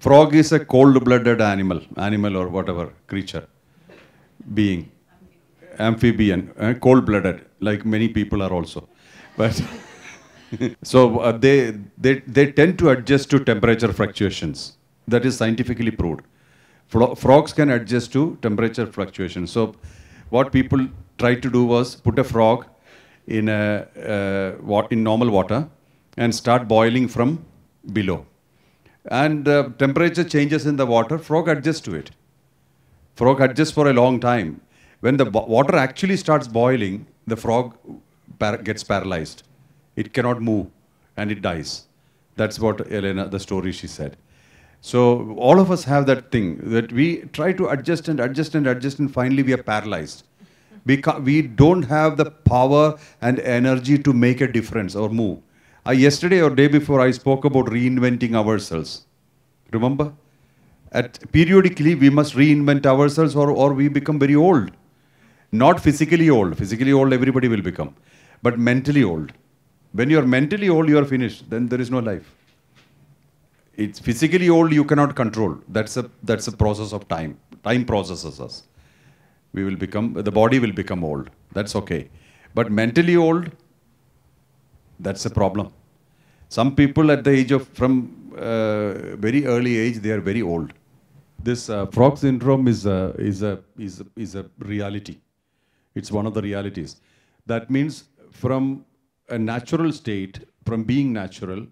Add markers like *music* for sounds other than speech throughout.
frog is a cold-blooded animal, animal or whatever creature, being, amphibian, uh, cold-blooded, like many people are also. But *laughs* so uh, they, they, they tend to adjust to temperature fluctuations. That is scientifically proved. Fro frogs can adjust to temperature fluctuations. So what people tried to do was put a frog in, a, uh, in normal water and start boiling from below and uh, temperature changes in the water, frog adjusts to it. Frog adjusts for a long time. When the water actually starts boiling, the frog par gets paralyzed. It cannot move and it dies. That's what Elena, the story she said. So all of us have that thing that we try to adjust and adjust and adjust and finally we are paralyzed. We, we don't have the power and energy to make a difference or move. Uh, yesterday or day before, I spoke about reinventing ourselves. Remember? At, periodically, we must reinvent ourselves or, or we become very old. Not physically old. Physically old, everybody will become. But mentally old. When you are mentally old, you are finished. Then there is no life. It's physically old, you cannot control. That's a, that's a process of time. Time processes us. We will become, the body will become old. That's okay. But mentally old, that's a problem. Some people at the age of, from uh, very early age, they are very old. This uh, frog syndrome is a, is, a, is, a, is a reality. It's one of the realities. That means from a natural state, from being natural,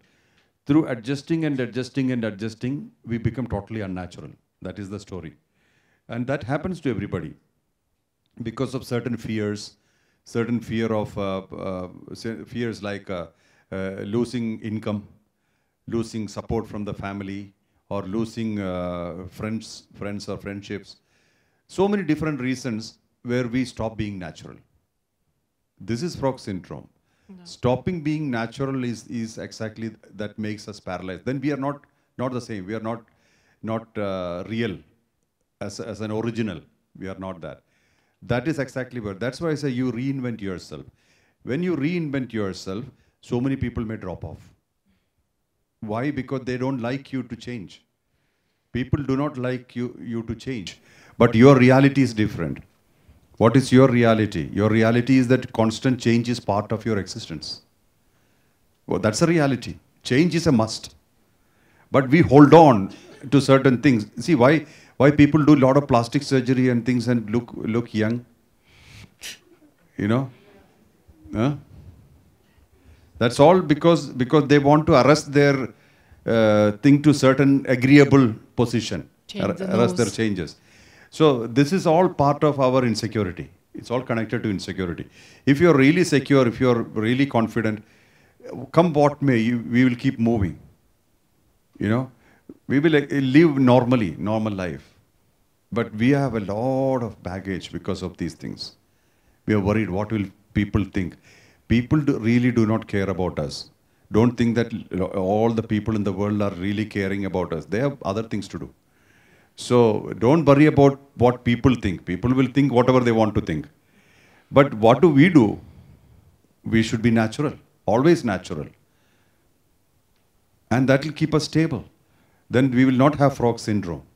through adjusting and adjusting and adjusting, we become totally unnatural. That is the story. And that happens to everybody because of certain fears, certain fear of uh, uh, fears like uh, uh, losing income, losing support from the family, or losing uh, friends, friends or friendships. So many different reasons where we stop being natural. This is frog syndrome. No. Stopping being natural is, is exactly th that makes us paralyzed. Then we are not, not the same. We are not, not uh, real as, as an original. We are not that. That is exactly where. That's why I say you reinvent yourself. When you reinvent yourself, so many people may drop off. Why? Because they don't like you to change. People do not like you, you to change. But your reality is different. What is your reality? Your reality is that constant change is part of your existence. Well, that's a reality. Change is a must. But we hold on to certain things. See why why people do a lot of plastic surgery and things and look look young. You know? Huh? That's all because, because they want to arrest their uh, thing to certain agreeable position, ar arrest their changes. So this is all part of our insecurity. It's all connected to insecurity. If you're really secure, if you're really confident, come what may, you, we will keep moving. You know, we will uh, live normally, normal life. But we have a lot of baggage because of these things. We are worried what will people think people do, really do not care about us. Don't think that all the people in the world are really caring about us. They have other things to do. So don't worry about what people think. People will think whatever they want to think. But what do we do? We should be natural, always natural. And that will keep us stable. Then we will not have frog syndrome.